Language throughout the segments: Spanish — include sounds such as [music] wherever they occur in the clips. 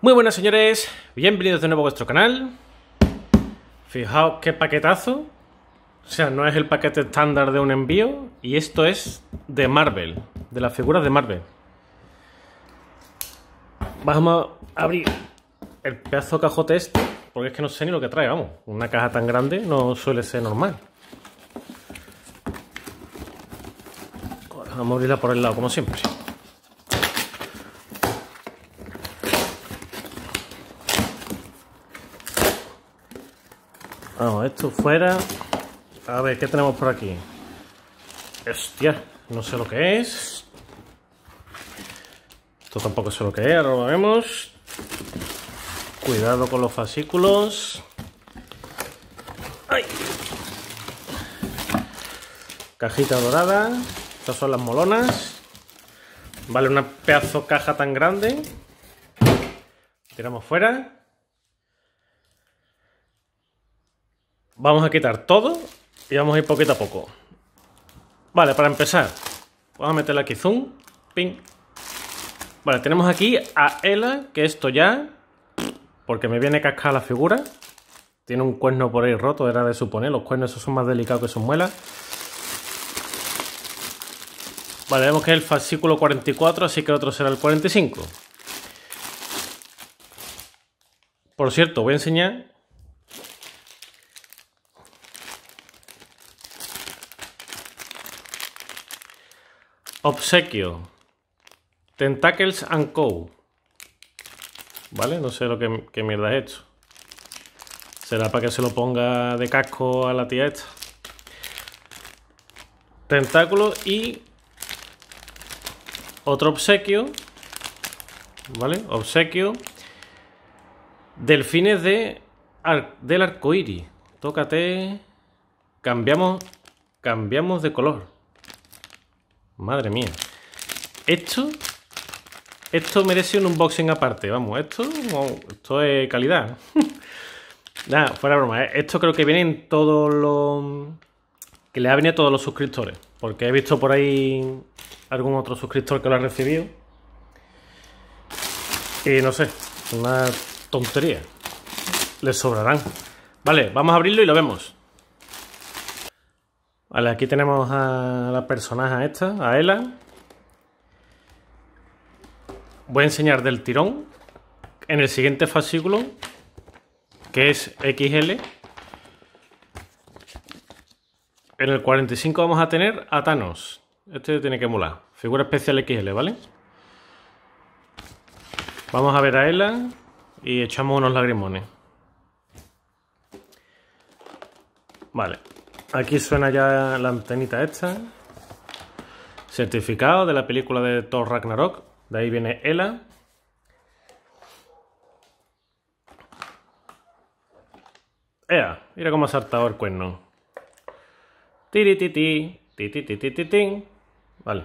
Muy buenas señores, bienvenidos de nuevo a vuestro canal. Fijaos qué paquetazo. O sea, no es el paquete estándar de un envío. Y esto es de Marvel, de las figuras de Marvel. Vamos a abrir el pedazo cajote este, porque es que no sé ni lo que trae, vamos. Una caja tan grande no suele ser normal. Vamos a abrirla por el lado, como siempre. Vamos, esto fuera. A ver, ¿qué tenemos por aquí? Hostia, no sé lo que es. Esto tampoco sé lo que es, ahora lo vemos. Cuidado con los fascículos. Cajita dorada. Estas son las molonas. Vale, una pedazo caja tan grande. Tiramos fuera. Vamos a quitar todo y vamos a ir poquito a poco. Vale, para empezar, vamos a meterle aquí zoom. Ping. Vale, tenemos aquí a Ela, que esto ya... Porque me viene cascada la figura. Tiene un cuerno por ahí roto, era de suponer. Los cuernos esos son más delicados que sus muelas. Vale, vemos que es el fascículo 44, así que el otro será el 45. Por cierto, voy a enseñar Obsequio. Tentacles and Co. ¿Vale? No sé lo que, qué mierda es esto. ¿Será para que se lo ponga de casco a la tía esta? Tentáculo y otro obsequio. ¿Vale? Obsequio. Delfines de del arcoíris. Tócate. Cambiamos, cambiamos de color. Madre mía. Esto. Esto merece un unboxing aparte, vamos. Esto, esto es calidad. [laughs] Nada, fuera broma. Eh, esto creo que viene en todos los. Que le ha venido a todos los suscriptores. Porque he visto por ahí algún otro suscriptor que lo ha recibido. Y no sé, una tontería. Les sobrarán. Vale, vamos a abrirlo y lo vemos. Vale, aquí tenemos a la personaje esta, a Ela. Voy a enseñar del tirón en el siguiente fascículo, que es XL. En el 45 vamos a tener a Thanos. Este tiene que emular. Figura especial XL, ¿vale? Vamos a ver a Ela y echamos unos lagrimones. Vale. Aquí suena ya la antenita esta. Certificado de la película de Thor Ragnarok. De ahí viene Ela. Ea, mira cómo ha saltado el cuerno. Tiri ti ti, ti Vale.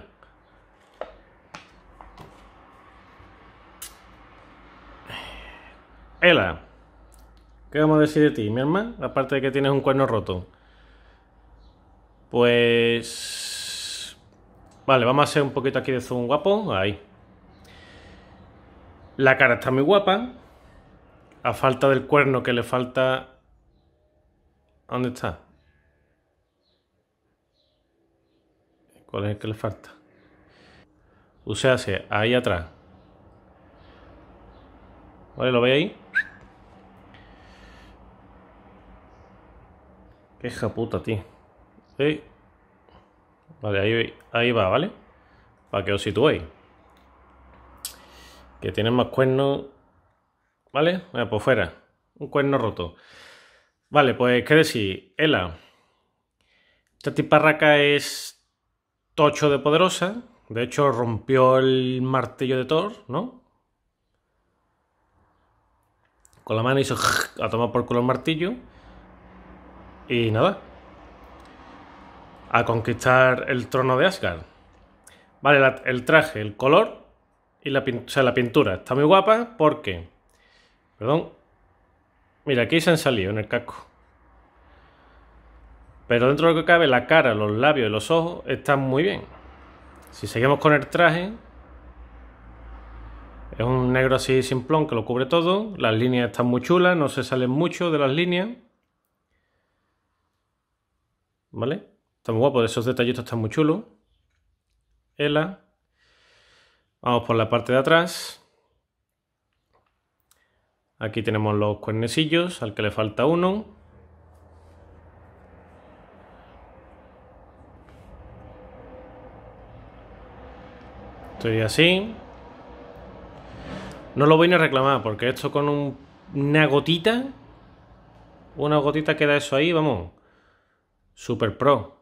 Ela, ¿qué vamos a decir de ti, mi hermana? Aparte de que tienes un cuerno roto. Pues... Vale, vamos a hacer un poquito aquí de zoom guapo. Ahí. La cara está muy guapa. A falta del cuerno que le falta... ¿Dónde está? ¿Cuál es el que le falta? Usease, ahí atrás. Vale, ¿lo veis ahí? ¿Qué puta, tío. Sí. Vale, ahí, va, ¿vale? Para que os situéis. Que tienen más cuernos. ¿Vale? Por por pues fuera. Un cuerno roto. Vale, pues qué decir. Ela. Esta tiparraca es tocho de poderosa. De hecho, rompió el martillo de Thor, ¿no? Con la mano hizo [laughs] a tomar por culo el martillo. Y nada, a conquistar el trono de Asgard. Vale, el traje, el color y la, la pintura. Está muy guapa porque... Perdón. Mira, aquí se han salido en el casco. Pero dentro de lo que cabe, la cara, los labios y los ojos están muy bien. Si seguimos con el traje... Es un negro así simplón que lo cubre todo. Las líneas están muy chulas, no se salen mucho de las líneas. ¿Vale? Está muy guapo, esos detallitos están muy chulos. Ela. Vamos por la parte de atrás. Aquí tenemos los cuernecillos, al que le falta uno. Estoy así. No lo voy ni a reclamar, porque esto con una gotita... Una gotita queda eso ahí, vamos. Super pro.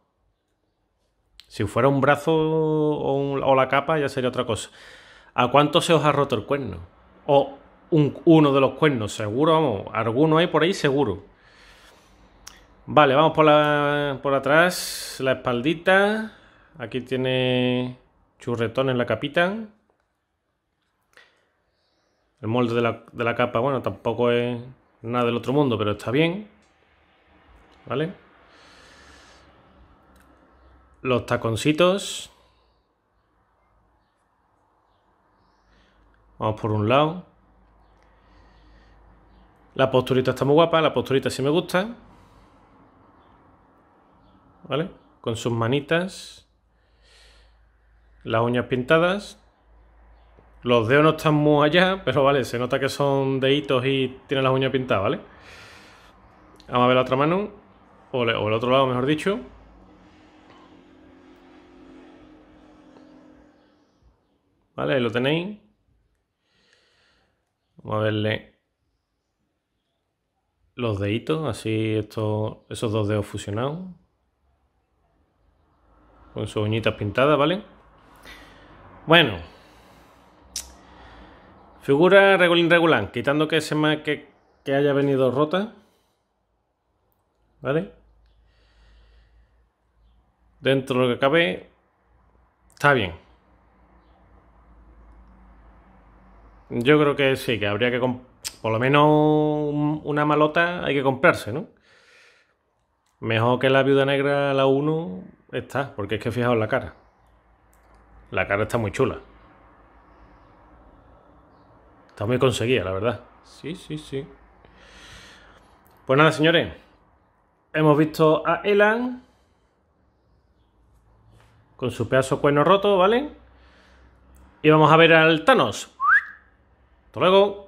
Si fuera un brazo o, la capa ya sería otra cosa. ¿A cuánto se os ha roto el cuerno? O uno de los cuernos, seguro, vamos, alguno hay por ahí seguro. Vale, vamos por, la, por atrás, la espaldita. Aquí tiene churretón en la capitán. El molde de la, de la capa, bueno, tampoco es nada del otro mundo, pero está bien. ¿Vale? los taconcitos. Vamos por un lado. La posturita está muy guapa, la posturita sí me gusta. ¿Vale? Con sus manitas. Las uñas pintadas. Los dedos no están muy allá, pero vale, se nota que son deditos y tienen las uñas pintadas, ¿vale? Vamos a ver la otra mano. o el otro lado, mejor dicho. ¿Vale? Ahí lo tenéis. Vamos a verle los deditos, así estos, esos dos dedos fusionados. Con sus uñitas pintadas, ¿vale? Bueno. Figura regular regular, quitando que, se que, que haya venido rota. ¿Vale? Dentro de lo que cabe, está bien. Yo creo que sí, que habría que, por lo menos una malota hay que comprarse, ¿no? Mejor que la viuda negra, la 1, está, porque es que fijaos la cara. La cara está muy chula. Está muy conseguida, la verdad. Sí, sí, sí. Pues nada, señores. Hemos visto a Elan con su pedazo cuerno roto, ¿vale? Y vamos a ver al Thanos, hasta luego.